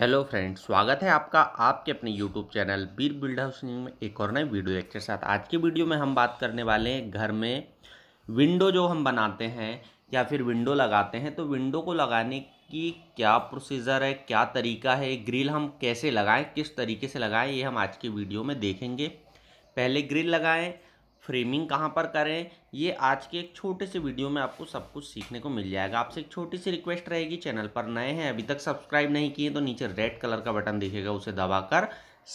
hello friends स्वागत है आपका आपके अपने यूट्यूब चैनल बीर बिल्ड हाउसिंग में एक और नए वीडियो लेक्चर साथ आज की वीडियो में हम बात करने वाले हैं घर में विंडो जो हम बनाते हैं या फिर विंडो लगाते हैं तो विंडो को लगाने की क्या प्रोसीजर है क्या तरीका है ग्रिल हम कैसे लगाएं किस तरीके से लगाएं ये हम आज की वीडियो में देखेंगे पहले ग्रिल लगाएँ फ्रेमिंग कहाँ पर करें ये आज के एक छोटे से वीडियो में आपको सब कुछ सीखने को मिल जाएगा आपसे एक छोटी सी रिक्वेस्ट रहेगी चैनल पर नए हैं अभी तक सब्सक्राइब नहीं किए तो नीचे रेड कलर का बटन दिखेगा उसे दबाकर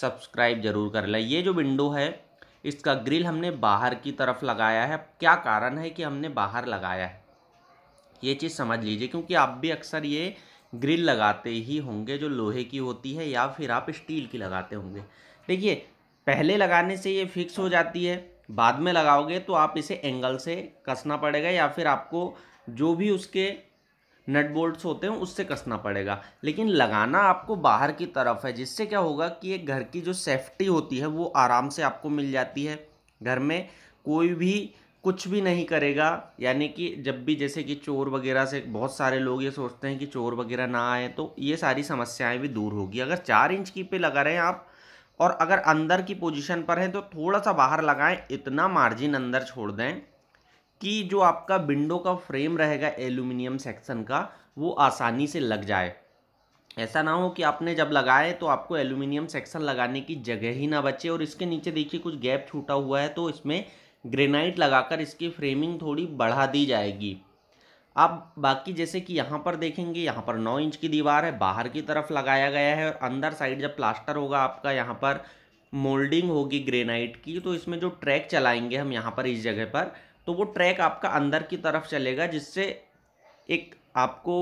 सब्सक्राइब जरूर कर लें ये जो विंडो है इसका ग्रिल हमने बाहर की तरफ लगाया है क्या कारण है कि हमने बाहर लगाया है ये चीज़ समझ लीजिए क्योंकि आप भी अक्सर ये ग्रिल लगाते ही होंगे जो लोहे की होती है या फिर आप स्टील की लगाते होंगे देखिए पहले लगाने से ये फिक्स हो जाती है बाद में लगाओगे तो आप इसे एंगल से कसना पड़ेगा या फिर आपको जो भी उसके नट बोल्ट्स होते हैं उससे कसना पड़ेगा लेकिन लगाना आपको बाहर की तरफ है जिससे क्या होगा कि एक घर की जो सेफ्टी होती है वो आराम से आपको मिल जाती है घर में कोई भी कुछ भी नहीं करेगा यानी कि जब भी जैसे कि चोर वगैरह से बहुत सारे लोग ये सोचते हैं कि चोर वगैरह ना आए तो ये सारी समस्याएं भी दूर होगी अगर चार इंच की पे लगा रहे हैं आप और अगर अंदर की पोजीशन पर है तो थोड़ा सा बाहर लगाएं इतना मार्जिन अंदर छोड़ दें कि जो आपका विंडो का फ्रेम रहेगा एल्यूमिनियम सेक्शन का वो आसानी से लग जाए ऐसा ना हो कि आपने जब लगाए तो आपको एल्यूमिनियम सेक्शन लगाने की जगह ही ना बचे और इसके नीचे देखिए कुछ गैप छूटा हुआ है तो इसमें ग्रेनाइट लगाकर इसकी फ्रेमिंग थोड़ी बढ़ा दी जाएगी आप बाकी जैसे कि यहाँ पर देखेंगे यहाँ पर नौ इंच की दीवार है बाहर की तरफ लगाया गया है और अंदर साइड जब प्लास्टर होगा आपका यहाँ पर मोल्डिंग होगी ग्रेनाइट की तो इसमें जो ट्रैक चलाएंगे हम यहाँ पर इस जगह पर तो वो ट्रैक आपका अंदर की तरफ चलेगा जिससे एक आपको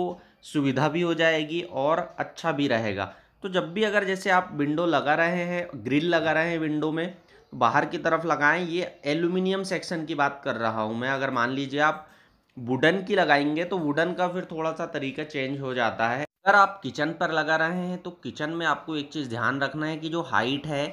सुविधा भी हो जाएगी और अच्छा भी रहेगा तो जब भी अगर जैसे आप विंडो लगा रहे हैं ग्रिल लगा रहे हैं विंडो में तो बाहर की तरफ लगाएं ये एल्यूमिनियम सेक्शन की बात कर रहा हूँ मैं अगर मान लीजिए आप वुडन की लगाएंगे तो वुडन का फिर थोड़ा सा तरीका चेंज हो जाता है अगर आप किचन पर लगा रहे हैं तो किचन में आपको एक चीज़ ध्यान रखना है कि जो हाइट है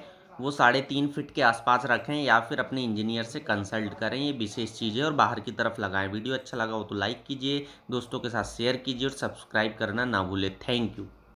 वो साढ़े तीन फिट के आसपास रखें या फिर अपने इंजीनियर से कंसल्ट करें ये विशेष चीज़ है और बाहर की तरफ लगाएं वीडियो अच्छा लगा हो तो लाइक कीजिए दोस्तों के साथ शेयर कीजिए और सब्सक्राइब करना ना भूलें थैंक यू